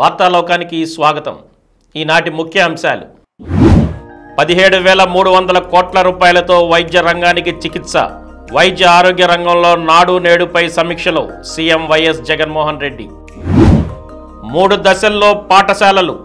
వార్తాలోకానికి స్వాగతం ఈనాటి ముఖ్య అంశాలు పదిహేడు వేల మూడు వందల కోట్ల రూపాయలతో వైద్య రంగానికి చికిత్స వైద్య ఆరోగ్య రంగంలో నాడు నేడుపై సమీక్షలో సీఎం వైఎస్ జగన్మోహన్ రెడ్డి మూడు దశల్లో పాఠశాలలు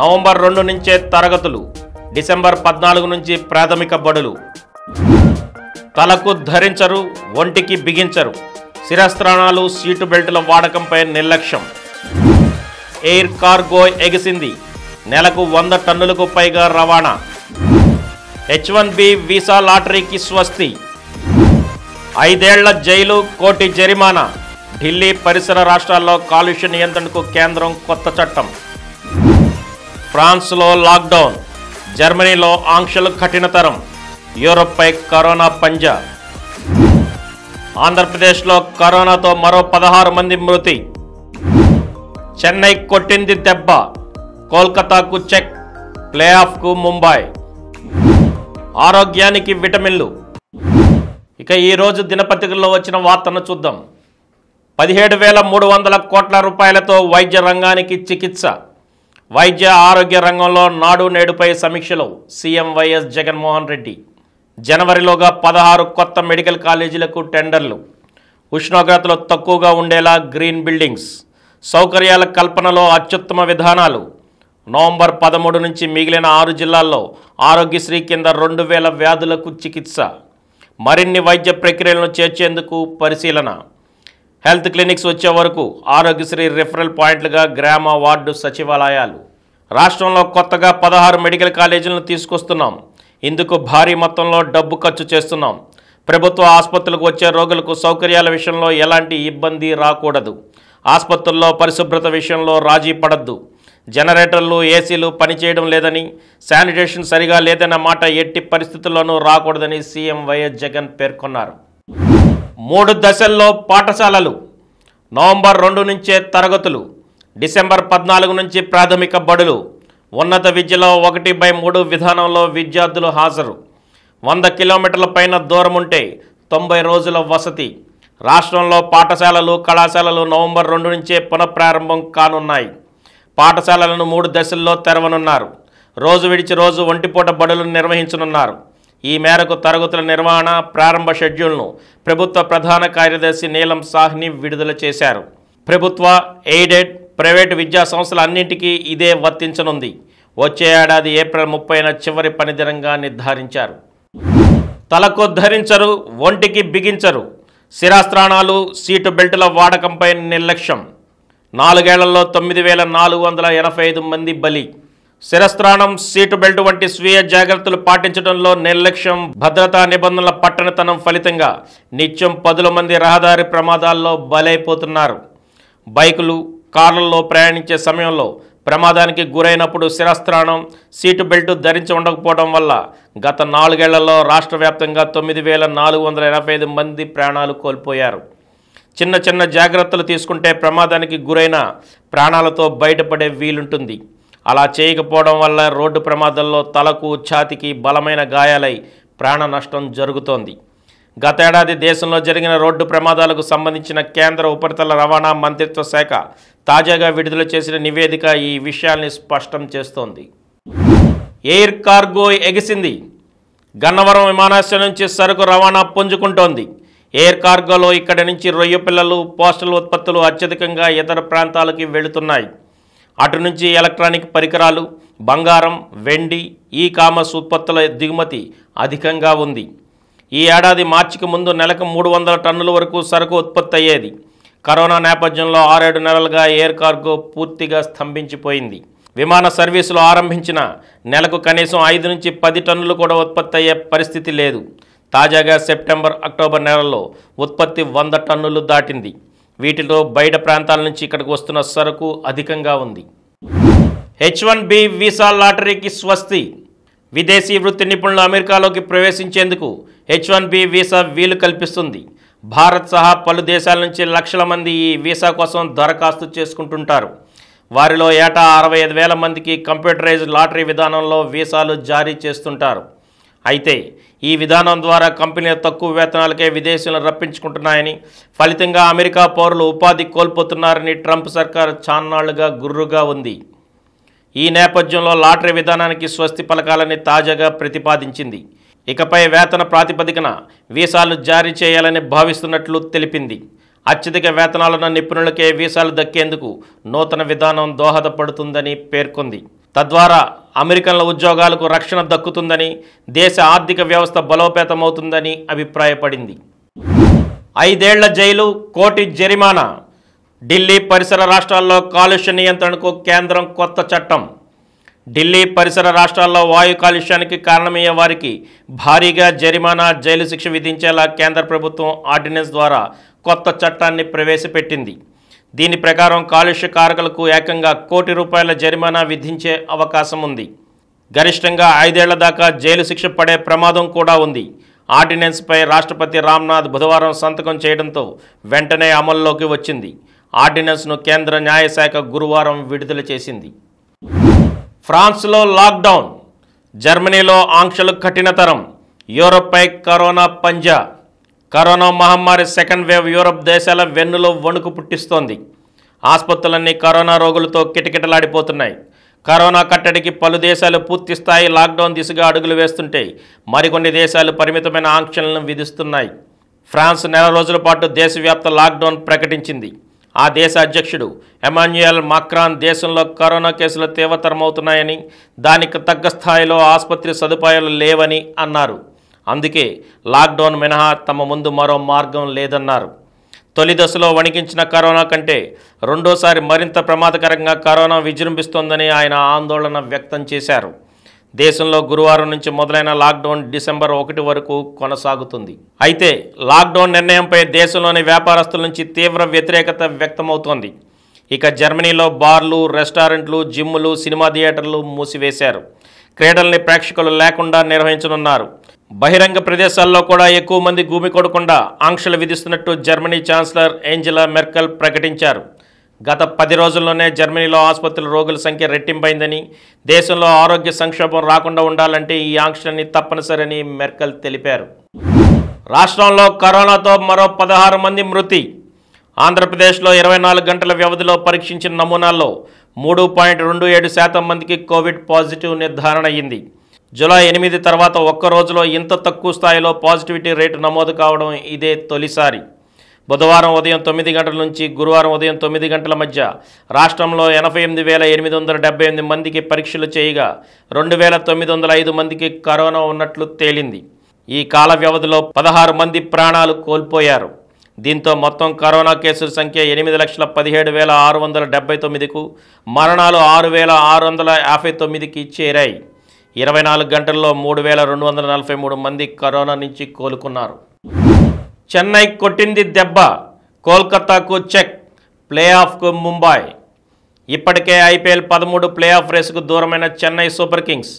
నవంబర్ రెండు నుంచే తరగతులు డిసెంబర్ పద్నాలుగు నుంచి ప్రాథమిక బడులు తలకు ధరించరు ఒంటికి బిగించరు శిరస్త్రాణాలు సీటు బెల్టుల వాడకంపై నిర్లక్ష్యం ఎయిర్ కార్గో ఎగిసింది నెలకు వంద టన్నులకు పైగా రవాణా హెచ్ వన్ బి వీసా లాటరీకి స్వస్తి ఐదేళ్ల జైలు కోటి జరిమానా ఢిల్లీ పరిసర రాష్ట్రాల్లో కాలుష్య నియంత్రణకు కేంద్రం కొత్త చట్టం ఫ్రాన్స్లో లాక్డౌన్ జర్మనీలో ఆంక్షలు కఠినతరం యూరోప్పై కరోనా పంజా ఆంధ్రప్రదేశ్లో కరోనాతో మరో పదహారు మంది మృతి చెన్నై కొట్టింది దెబ్బ కోల్కతాకు చెక్ ప్లే ముంబై ఆరోగ్యానికి విటమిన్లు ఇక ఈరోజు దినపత్రికల్లో వచ్చిన వార్తను చూద్దాం పదిహేడు వేల మూడు వందల కోట్ల రూపాయలతో వైద్య రంగానికి చికిత్స వైద్య ఆరోగ్య రంగంలో నాడు నేడుపై సమీక్షలు సీఎం వైఎస్ జగన్మోహన్ రెడ్డి జనవరిలోగా పదహారు కొత్త మెడికల్ కాలేజీలకు టెండర్లు ఉష్ణోగ్రతలు తక్కువగా ఉండేలా గ్రీన్ బిల్డింగ్స్ సౌకర్యాల కల్పనలో అత్యుత్తమ విధానాలు నవంబర్ పదమూడు నుంచి మిగిలిన ఆరు జిల్లాల్లో ఆరోగ్యశ్రీ కింద రెండు వేల వ్యాధులకు చికిత్స మరిన్ని వైద్య ప్రక్రియలను చేర్చేందుకు పరిశీలన హెల్త్ క్లినిక్స్ వచ్చే వరకు ఆరోగ్యశ్రీ రిఫరల్ పాయింట్లుగా గ్రామ వార్డు సచివాలయాలు రాష్ట్రంలో కొత్తగా పదహారు మెడికల్ కాలేజీలను తీసుకొస్తున్నాం ఇందుకు భారీ మొత్తంలో డబ్బు ఖర్చు చేస్తున్నాం ప్రభుత్వ ఆసుపత్రులకు వచ్చే రోగులకు సౌకర్యాల విషయంలో ఎలాంటి ఇబ్బంది రాకూడదు ఆసుపత్రుల్లో పరిశుభ్రత విషయంలో రాజీ పడద్దు జనరేటర్లు ఏసీలు పనిచేయడం లేదని శానిటేషన్ సరిగా లేదన్న మాట ఎట్టి పరిస్థితుల్లోనూ రాకూడదని సీఎం వైఎస్ జగన్ పేర్కొన్నారు మూడు దశల్లో పాఠశాలలు నవంబర్ రెండు నుంచే తరగతులు డిసెంబర్ పద్నాలుగు నుంచి ప్రాథమిక బడులు ఉన్నత విద్యలో ఒకటి బై మూడు విధానంలో విద్యార్థులు హాజరు వంద కిలోమీటర్ల పైన దూరం ఉంటే తొంభై రోజుల వసతి రాష్ట్రంలో పాఠశాలలు కళాశాలలు నవంబర్ రెండు నుంచే పునఃప్రారంభం కానున్నాయి పాఠశాలలను మూడు దశల్లో తెరవనున్నారు రోజు విడిచి రోజు ఒంటిపూట బడులను నిర్వహించనున్నారు ఈ మేరకు తరగతుల నిర్వహణ ప్రారంభ షెడ్యూల్ను ప్రభుత్వ ప్రధాన కార్యదర్శి నీలం సాహ్ని విడుదల చేశారు ప్రభుత్వ ఎయిడెడ్ ప్రైవేటు విద్యా సంస్థల అన్నింటికీ ఇదే వర్తించనుంది వచ్చే ఏడాది ఏప్రిల్ ముప్పైన చివరి పనిదినంగా నిర్ధారించారు తలకు ధరించరు ఒంటికి బిగించరు శిరాస్త్రాణాలు సీటు బెల్టుల వాడకంపై నిర్లక్ష్యం నాలుగేళ్లలో తొమ్మిది వేల నాలుగు వందల ఎనభై ఐదు మంది బలి శిరస్త్రాణం సీటు బెల్ట్ వంటి స్వీయ జాగ్రత్తలు పాటించడంలో నిర్లక్ష్యం భద్రతా నిబంధనల పట్టణతనం ఫలితంగా నిత్యం పదుల మంది రహదారి ప్రమాదాల్లో బలైపోతున్నారు బైకులు కార్లలో ప్రయాణించే సమయంలో ప్రమాదానికి గురైనప్పుడు శిరస్త్రాణం సీటు బెల్ట్ ధరించి ఉండకపోవడం వల్ల గత నాలుగేళ్లలో రాష్ట్ర వ్యాప్తంగా తొమ్మిది వేల నాలుగు వందల ఎనభై ఐదు మంది ప్రాణాలు కోల్పోయారు చిన్న చిన్న జాగ్రత్తలు తీసుకుంటే ప్రమాదానికి గురైన ప్రాణాలతో బయటపడే వీలుంటుంది అలా చేయకపోవడం వల్ల రోడ్డు ప్రమాదంలో తలకు ఛాతికి బలమైన గాయాలై ప్రాణ నష్టం జరుగుతోంది గతేడాది దేశంలో జరిగిన రోడ్డు ప్రమాదాలకు సంబంధించిన కేంద్ర ఉపరితల రవాణా మంత్రిత్వ శాఖ తాజాగా విడుదల చేసిన నివేదిక ఈ విషయాల్ని స్పష్టం చేస్తోంది ఎయిర్ కార్గో ఎగిసింది గన్నవరం విమానాశ్రయం నుంచి సరుకు రవాణా పుంజుకుంటోంది ఎయిర్ కార్గోలో ఇక్కడి నుంచి రొయ్య పిల్లలు పోస్టల్ ఉత్పత్తులు అత్యధికంగా ఇతర ప్రాంతాలకి వెళుతున్నాయి అటు నుంచి ఎలక్ట్రానిక్ పరికరాలు బంగారం వెండి ఈ కామర్స్ ఉత్పత్తుల దిగుమతి అధికంగా ఉంది ఈ ఏడాది మార్చికి ముందు నెలకు మూడు వందల టన్నుల వరకు సరుకు ఉత్పత్తి అయ్యేది కరోనా నేపథ్యంలో ఆరేడు నెలలుగా ఎయిర్ కార్గో పూర్తిగా స్తంభించిపోయింది విమాన సర్వీసులు ఆరంభించిన నెలకు కనీసం ఐదు నుంచి పది టన్నులు కూడా ఉత్పత్తి అయ్యే పరిస్థితి లేదు తాజాగా సెప్టెంబర్ అక్టోబర్ నెలలో ఉత్పత్తి వంద టన్నులు దాటింది వీటిలో బయట ప్రాంతాల నుంచి ఇక్కడికి వస్తున్న సరుకు అధికంగా ఉంది హెచ్ వన్ బి వీసా లాటరీకి స్వస్తి విదేశీ వృత్తి నిపుణులు అమెరికాలోకి ప్రవేశించేందుకు హెచ్ వన్ బి వీసా వీలు కల్పిస్తుంది భారత్ సహా పలు దేశాల నుంచి లక్షల మంది ఈ వీసా కోసం దరఖాస్తు చేసుకుంటుంటారు వారిలో ఏటా అరవై ఐదు వేల మందికి కంప్యూటరైజ్ లాటరీ విధానంలో వీసాలు జారీ చేస్తుంటారు అయితే ఈ విధానం ద్వారా కంపెనీలు తక్కువ వేతనాలకే విదేశీలను రప్పించుకుంటున్నాయని ఫలితంగా అమెరికా పౌరులు ఉపాధి కోల్పోతున్నారని ట్రంప్ సర్కార్ చాన్నాళ్లుగా గుర్రుగా ఉంది ఈ నేపథ్యంలో లాటరీ విధానానికి స్వస్తి పలకాలని తాజాగా ప్రతిపాదించింది ఇకపై వేతన ప్రాతిపదికన వీసాలు జారీ చేయాలని భావిస్తున్నట్లు తెలిపింది అత్యధిక వేతనాలున్న నిపుణులకే వీసాలు దక్కేందుకు నూతన విధానం దోహదపడుతుందని పేర్కొంది తద్వారా అమెరికన్ల ఉద్యోగాలకు రక్షణ దక్కుతుందని దేశ ఆర్థిక వ్యవస్థ బలోపేతమవుతుందని అభిప్రాయపడింది ఐదేళ్ల జైలు కోటి జరిమానా ఢిల్లీ పరిసర రాష్ట్రాల్లో కాలుష్య నియంత్రణకు కేంద్రం కొత్త చట్టం ఢిల్లీ పరిసర రాష్ట్రాల్లో వాయు కాలుష్యానికి కారణమయ్యే వారికి భారీగా జరిమానా జైలు శిక్ష విధించేలా కేంద్ర ప్రభుత్వం ఆర్డినెన్స్ ద్వారా కొత్త చట్టాన్ని ప్రవేశపెట్టింది దీని ప్రకారం కాలుష్య కారకులకు ఏకంగా కోటి రూపాయల జరిమానా విధించే అవకాశం ఉంది గరిష్టంగా ఐదేళ్ల దాకా జైలు శిక్ష పడే ప్రమాదం కూడా ఉంది ఆర్డినెన్స్పై రాష్ట్రపతి రామ్నాథ్ బుధవారం సంతకం చేయడంతో వెంటనే అమల్లోకి వచ్చింది ఆర్డినెన్స్ను కేంద్ర న్యాయశాఖ గురువారం విడుదల చేసింది ఫ్రాన్స్లో లాక్డౌన్ జర్మనీలో ఆంక్షలు కఠినతరం యూరప్పై కరోనా పంజా కరోనా మహమ్మారి సెకండ్ వేవ్ యూరప్ దేశాల వెన్నులో వణుకు పుట్టిస్తోంది ఆసుపత్రులన్నీ కరోనా రోగులతో కిటకిటలాడిపోతున్నాయి కరోనా కట్టడికి పలు దేశాలు పూర్తి స్థాయి లాక్డౌన్ దిశగా అడుగులు వేస్తుంటే మరికొన్ని దేశాలు పరిమితమైన ఆంక్షలను విధిస్తున్నాయి ఫ్రాన్స్ నెల రోజుల పాటు దేశవ్యాప్త లాక్డౌన్ ప్రకటించింది ఆ దేశ అధ్యక్షుడు ఎమాన్యుయల్ మాక్రాన్ దేశంలో కరోనా కేసులు తీవ్రతరమవుతున్నాయని దానికి తగ్గ స్థాయిలో ఆసుపత్రి సదుపాయాలు లేవని అన్నారు అందుకే లాక్డౌన్ మినహా తమ ముందు మరో మార్గం లేదన్నారు తొలి దశలో వణికించిన కరోనా కంటే రెండోసారి మరింత ప్రమాదకరంగా కరోనా విజృంభిస్తోందని ఆయన ఆందోళన వ్యక్తం చేశారు దేశంలో గురువారం నుంచి మొదలైన లాక్డౌన్ డిసెంబర్ ఒకటి వరకు కొనసాగుతుంది అయితే లాక్డౌన్ నిర్ణయంపై దేశంలోని వ్యాపారస్తుల నుంచి తీవ్ర వ్యతిరేకత వ్యక్తమవుతోంది ఇక జర్మనీలో బార్లు రెస్టారెంట్లు జిమ్లు సినిమా థియేటర్లు మూసివేశారు క్రీడల్ని ప్రేక్షకులు లేకుండా నిర్వహించనున్నారు బహిరంగ ప్రదేశాల్లో కూడా ఎక్కువ మంది భూమి కొడకుండా ఆంక్షలు విధిస్తున్నట్టు జర్మనీ ఛాన్సలర్ ఏంజలా మెర్కల్ ప్రకటించారు గత పది రోజుల్లోనే జర్మనీలో ఆసుపత్రుల రోగుల సంఖ్య రెట్టింపైందని దేశంలో ఆరోగ్య సంక్షోభం రాకుండా ఉండాలంటే ఈ ఆంక్షని తప్పనిసరని మెర్కల్ తెలిపారు రాష్ట్రంలో కరోనాతో మరో పదహారు మంది మృతి ఆంధ్రప్రదేశ్లో ఇరవై నాలుగు గంటల వ్యవధిలో పరీక్షించిన నమూనాల్లో మూడు పాయింట్ రెండు ఏడు శాతం మందికి కోవిడ్ పాజిటివ్ నిర్ధారణ అయింది జులై ఎనిమిది తర్వాత ఒక్క రోజులో ఇంత తక్కువ స్థాయిలో పాజిటివిటీ రేటు నమోదు కావడం ఇదే తొలిసారి బుధవారం ఉదయం తొమ్మిది గంటల నుంచి గురువారం ఉదయం తొమ్మిది గంటల మధ్య రాష్ట్రంలో ఎనభై ఎనిమిది వేల ఎనిమిది వందల డెబ్బై ఎనిమిది మందికి పరీక్షలు చేయగా రెండు వేల తొమ్మిది వందల ఐదు మందికి కరోనా ఉన్నట్లు తేలింది ఈ కాల వ్యవధిలో పదహారు మంది ప్రాణాలు కోల్పోయారు దీంతో మొత్తం కరోనా కేసుల సంఖ్య ఎనిమిది లక్షల పదిహేడు వేల ఆరు వందల డెబ్బై తొమ్మిదికు మరణాలు ఆరు వేల ఆరు వందల యాభై తొమ్మిదికి చేరాయి ఇరవై నాలుగు గంటల్లో మూడు వేల రెండు వందల నలభై మూడు మంది కరోనా నుంచి కోలుకున్నారు చెన్నై కొట్టింది దెబ్బ కోల్కతాకు చెక్ ప్లే ఆఫ్కు ముంబై ఇప్పటికే ఐపీఎల్ పదమూడు ప్లే ఆఫ్ రేసుకు దూరమైన చెన్నై సూపర్ కింగ్స్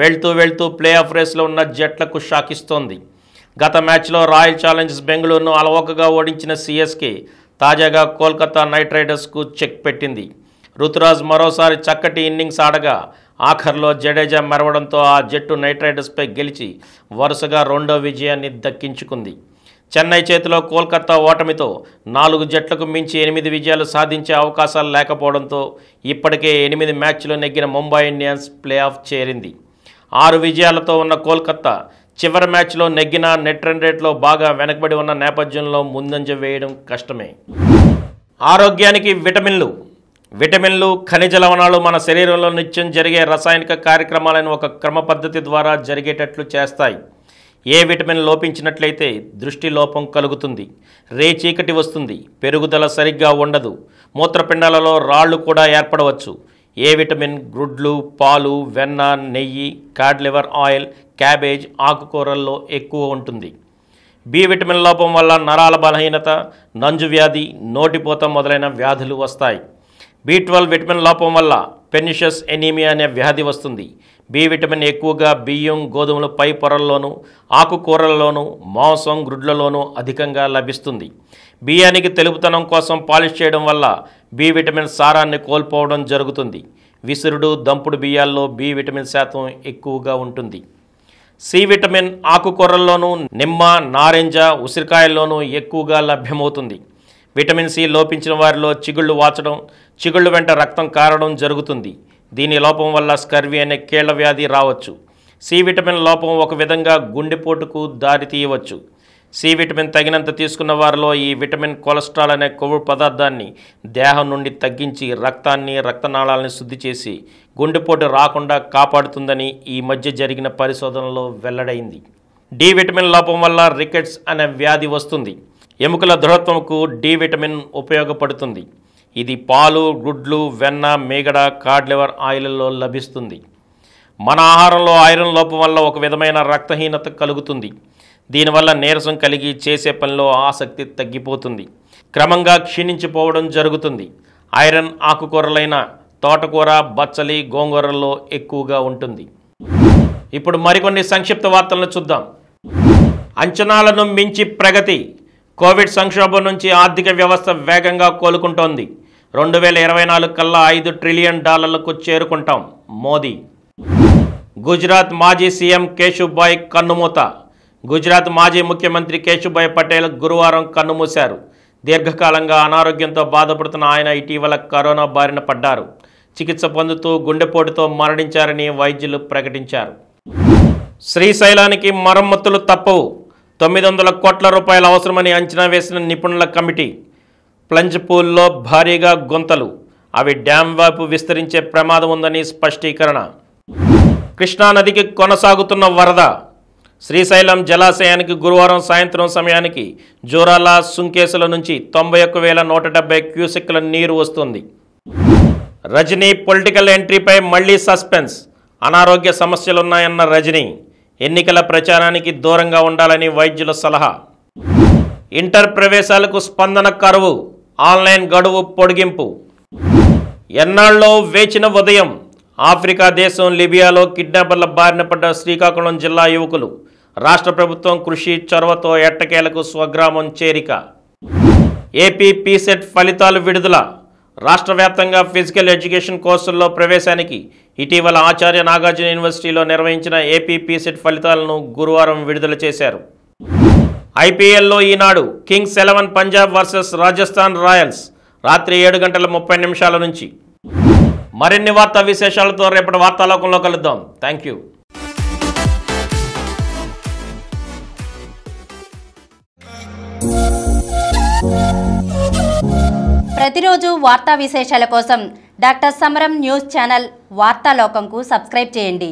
వెళ్తూ వెళ్తూ ప్లే ఆఫ్ రేసులో ఉన్న జట్లకు షాకిస్తోంది గత మ్యాచ్లో రాయల్ ఛాలెంజర్స్ బెంగళూరును అలవోకగా ఓడించిన సిఎస్కే తాజాగా కోల్కతా నైట్ రైడర్స్కు చెక్ పెట్టింది రుతురాజ్ మరోసారి చక్కటి ఇన్నింగ్స్ ఆడగా ఆఖర్లో జడేజా మెరవడంతో ఆ జట్టు నైట్ రైడర్స్పై గెలిచి వరుసగా రెండో విజయాన్ని దక్కించుకుంది చెన్నై చేతిలో కోల్కతా ఓటమితో నాలుగు జట్లకు మించి ఎనిమిది విజయాలు సాధించే అవకాశాలు లేకపోవడంతో ఇప్పటికే ఎనిమిది మ్యాచ్లు నెగ్గిన ముంబై ఇండియన్స్ ప్లే ఆఫ్ చేరింది ఆరు విజయాలతో ఉన్న కోల్కతా చివరి మ్యాచ్లో నెగ్గిన నెట్ రన్ రేట్లో బాగా వెనకబడి ఉన్న నేపథ్యంలో ముందంజ వేయడం కష్టమే ఆరోగ్యానికి విటమిన్లు విటమిన్లు ఖనిజ లవణాలు మన శరీరంలో నిత్యం జరిగే రసాయనిక కార్యక్రమాలను ఒక క్రమ పద్ధతి ద్వారా జరిగేటట్లు చేస్తాయి ఏ విటమిన్ లోపించినట్లయితే దృష్టి లోపం కలుగుతుంది రే చీకటి వస్తుంది పెరుగుదల సరిగ్గా ఉండదు మూత్రపిండాలలో రాళ్ళు కూడా ఏర్పడవచ్చు ఏ విటమిన్ గుడ్లు పాలు వెన్న నెయ్యి కాడ్ లివర్ ఆయిల్ క్యాబేజ్ ఆకుకూరల్లో ఎక్కువ ఉంటుంది బి విటమిన్ లోపం వల్ల నరాల బలహీనత నంజు వ్యాధి నోటిపోత మొదలైన వ్యాధులు వస్తాయి బి ట్వెల్వ్ విటమిన్ లోపం వల్ల పెనిషస్ ఎనీమియా అనే వ్యాధి వస్తుంది బి విటమిన్ ఎక్కువగా బియ్యం గోధుమలు పై పొరల్లోనూ ఆకుకూరలలోనూ మాంసం గ్రుడ్లలోనూ అధికంగా లభిస్తుంది బియ్యానికి తెలుపుతనం కోసం పాలిష్ చేయడం వల్ల బి విటమిన్ సారాన్ని కోల్పోవడం జరుగుతుంది విసురుడు దంపుడు బియ్యాల్లో బి విటమిన్ శాతం ఎక్కువగా ఉంటుంది సి విటమిన్ ఆకుకూరల్లోనూ నిమ్మ నారింజ ఉసిరికాయల్లోనూ ఎక్కువగా లభ్యమవుతుంది విటమిన్ సి లోపించిన వారిలో చిగుళ్ళు వాచడం చిగుళ్ళు వెంట రక్తం కారడం జరుగుతుంది దీని లోపం వల్ల స్కర్వి అనే కీళ్ల వ్యాధి రావచ్చు సి విటమిన్ లోపం ఒక విధంగా గుండెపోటుకు దారి తీయవచ్చు సి విటమిన్ తగినంత తీసుకున్న వారిలో ఈ విటమిన్ కొలెస్ట్రాల్ అనే కొవ్వు పదార్థాన్ని దేహం నుండి తగ్గించి రక్తాన్ని రక్తనాళాలని శుద్ధి చేసి గుండెపోటు రాకుండా కాపాడుతుందని ఈ మధ్య జరిగిన పరిశోధనలో వెల్లడైంది డి విటమిన్ లోపం వల్ల రికెట్స్ అనే వ్యాధి వస్తుంది ఎముకల దృఢత్వంకు డి విటమిన్ ఉపయోగపడుతుంది ఇది పాలు గుడ్లు వెన్న మేగడ కాడ్లివర్ ఆయిల్లో లభిస్తుంది మన ఆహారంలో ఐరన్ లోపం వల్ల ఒక విధమైన రక్తహీనత కలుగుతుంది దీనివల్ల నీరసం కలిగి చేసే పనిలో ఆసక్తి తగ్గిపోతుంది క్రమంగా క్షీణించిపోవడం జరుగుతుంది ఐరన్ ఆకుకూరలైన తోటకూర బచ్చలి గోంగూరల్లో ఎక్కువగా ఉంటుంది ఇప్పుడు మరికొన్ని సంక్షిప్త వార్తలను చూద్దాం అంచనాలను మించి ప్రగతి కోవిడ్ సంక్షోభం నుంచి ఆర్థిక వ్యవస్థ వేగంగా కోలుకుంటోంది రెండు వేల ఇరవై నాలుగు కల్లా ఐదు ట్రిలియన్ డాలర్లకు చేరుకుంటాం మోదీ గుజరాత్ మాజీ సీఎం కేశుభాయ్ కన్నుమూత గుజరాత్ మాజీ ముఖ్యమంత్రి కేశుభాయ్ పటేల్ గురువారం కన్నుమూశారు దీర్ఘకాలంగా అనారోగ్యంతో బాధపడుతున్న ఆయన ఇటీవల కరోనా బారిన పడ్డారు చికిత్స పొందుతూ గుండెపోటుతో మరణించారని వైద్యులు ప్రకటించారు శ్రీశైలానికి మరమ్మతులు తప్పవు తొమ్మిది వందల కోట్ల రూపాయల అవసరమని అంచనా వేసిన నిపుణుల కమిటీ ప్లంజ్ పూల్లో భారీగా గుంతలు అవి డ్యాం వైపు విస్తరించే ప్రమాదం ఉందని స్పష్టీకరణ కృష్ణానదికి కొనసాగుతున్న వరద శ్రీశైలం జలాశయానికి గురువారం సాయంత్రం సమయానికి జోరాల సుంకేసుల నుంచి తొంభై ఒక్క వేల నూట డెబ్బై క్యూసెక్ల నీరు వస్తుంది రజనీ పొలిటికల్ ఎంట్రీపై మళ్లీ సస్పెన్స్ అనారోగ్య సమస్యలున్నాయన్న రజనీ ఎన్నికల ప్రచారానికి దూరంగా ఉండాలని వైద్యుల సలహా ఇంటర్ ప్రవేశాలకు స్పందన కరువు ఆన్లైన్ గడువు పొడిగింపు ఎన్నాళ్ళలో వేచిన ఉదయం ఆఫ్రికా దేశం లిబియాలో కిడ్నాపర్ల బారిన పడ్డ శ్రీకాకుళం జిల్లా యువకులు రాష్ట్ర ప్రభుత్వం కృషి చొరవతో ఎట్టకేలకు స్వగ్రామం చేరిక ఏపీ పీసెట్ ఫలితాలు విడుదల రాష్ట్ర వ్యాప్తంగా ఫిజికల్ ఎడ్యుకేషన్ కోర్సుల్లో ప్రవేశానికి ఇటీవల ఆచార్య నాగార్జున యూనివర్సిటీలో నిర్వహించిన ఏపీ పీసెట్ ఫలితాలను గురువారం విడుదల చేశారు ఐపీఎల్లో Eenadu Kings Eleven Punjab versus Rajasthan Royals రాత్రి ఏడు గంటల ముప్పై నిమిషాల నుంచి మరిన్ని వార్తా విశేషాలతో రేపటి వార్తాలోకంలో కలుద్దాం థ్యాంక్ ప్రతిరోజు వార్తా విశేషాల కోసం డాక్టర్ సమరం న్యూస్ ఛానల్ వార్తాలోకంకు సబ్స్క్రైబ్ చేయండి